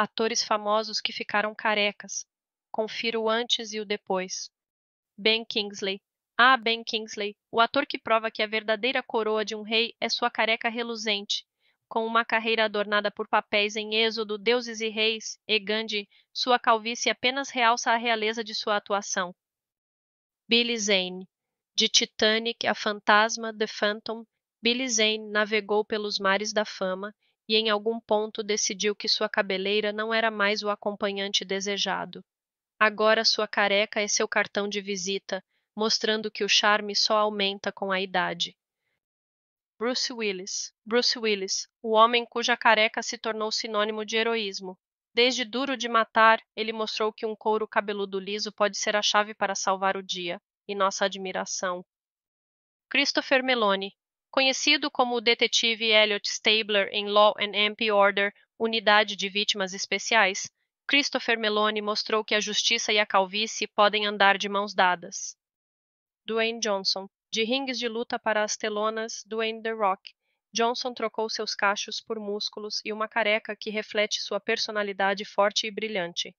atores famosos que ficaram carecas. Confira o antes e o depois. Ben Kingsley. Ah, Ben Kingsley, o ator que prova que a verdadeira coroa de um rei é sua careca reluzente. Com uma carreira adornada por papéis em Êxodo, Deuses e Reis e Gandhi, sua calvície apenas realça a realeza de sua atuação. Billy Zane. De Titanic a Fantasma, The Phantom, Billy Zane navegou pelos mares da fama e em algum ponto decidiu que sua cabeleira não era mais o acompanhante desejado. Agora sua careca é seu cartão de visita, mostrando que o charme só aumenta com a idade. Bruce Willis. Bruce Willis, o homem cuja careca se tornou sinônimo de heroísmo. Desde Duro de Matar, ele mostrou que um couro cabeludo liso pode ser a chave para salvar o dia, e nossa admiração. Christopher Meloni, Conhecido como o detetive Elliot Stabler em Law and MP Order, Unidade de Vítimas Especiais, Christopher Meloni mostrou que a justiça e a calvície podem andar de mãos dadas. Dwayne Johnson, de rings de luta para as telonas, Dwayne The Rock. Johnson trocou seus cachos por músculos e uma careca que reflete sua personalidade forte e brilhante.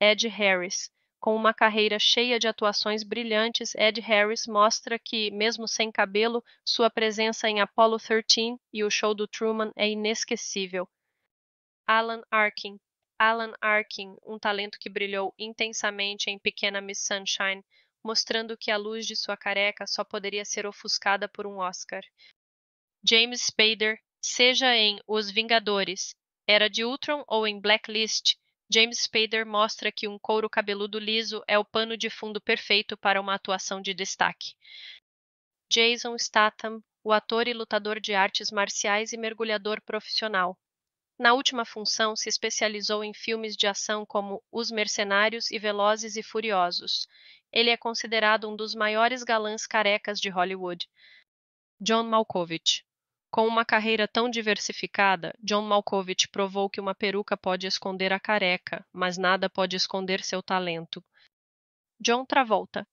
Ed Harris, com uma carreira cheia de atuações brilhantes, Ed Harris mostra que, mesmo sem cabelo, sua presença em Apollo 13 e o show do Truman é inesquecível. Alan Arkin. Alan Arkin, um talento que brilhou intensamente em Pequena Miss Sunshine, mostrando que a luz de sua careca só poderia ser ofuscada por um Oscar. James Spader, seja em Os Vingadores, Era de Ultron ou em Blacklist, James Spader mostra que um couro cabeludo liso é o pano de fundo perfeito para uma atuação de destaque. Jason Statham, o ator e lutador de artes marciais e mergulhador profissional. Na última função, se especializou em filmes de ação como Os Mercenários e Velozes e Furiosos. Ele é considerado um dos maiores galãs carecas de Hollywood. John Malkovich com uma carreira tão diversificada, John Malkovich provou que uma peruca pode esconder a careca, mas nada pode esconder seu talento. John Travolta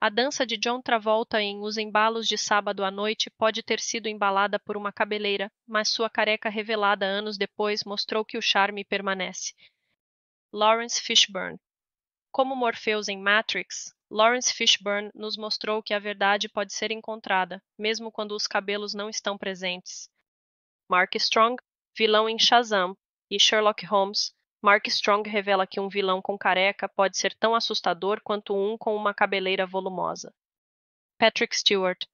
A dança de John Travolta em Os Embalos de Sábado à Noite pode ter sido embalada por uma cabeleira, mas sua careca revelada anos depois mostrou que o charme permanece. Lawrence Fishburne Como Morpheus em Matrix, Lawrence Fishburne nos mostrou que a verdade pode ser encontrada, mesmo quando os cabelos não estão presentes. Mark Strong, vilão em Shazam, e Sherlock Holmes, Mark Strong revela que um vilão com careca pode ser tão assustador quanto um com uma cabeleira volumosa. Patrick Stewart,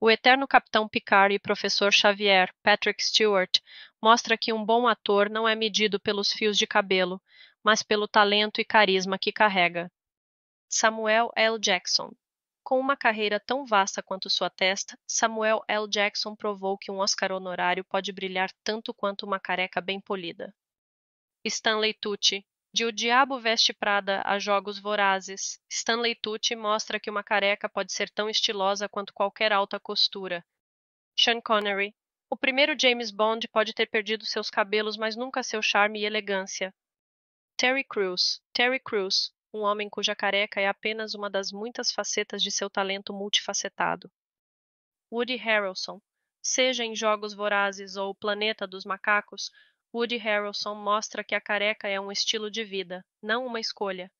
o eterno capitão Picard e professor Xavier, Patrick Stewart, mostra que um bom ator não é medido pelos fios de cabelo, mas pelo talento e carisma que carrega. Samuel L. Jackson. Com uma carreira tão vasta quanto sua testa, Samuel L. Jackson provou que um Oscar honorário pode brilhar tanto quanto uma careca bem polida. Stanley Tucci. De O Diabo Veste Prada a Jogos Vorazes, Stanley Tucci mostra que uma careca pode ser tão estilosa quanto qualquer alta costura. Sean Connery. O primeiro James Bond pode ter perdido seus cabelos, mas nunca seu charme e elegância. Terry Crews. Terry Crews um homem cuja careca é apenas uma das muitas facetas de seu talento multifacetado. Woody Harrelson, seja em Jogos Vorazes ou O Planeta dos Macacos, Woody Harrelson mostra que a careca é um estilo de vida, não uma escolha,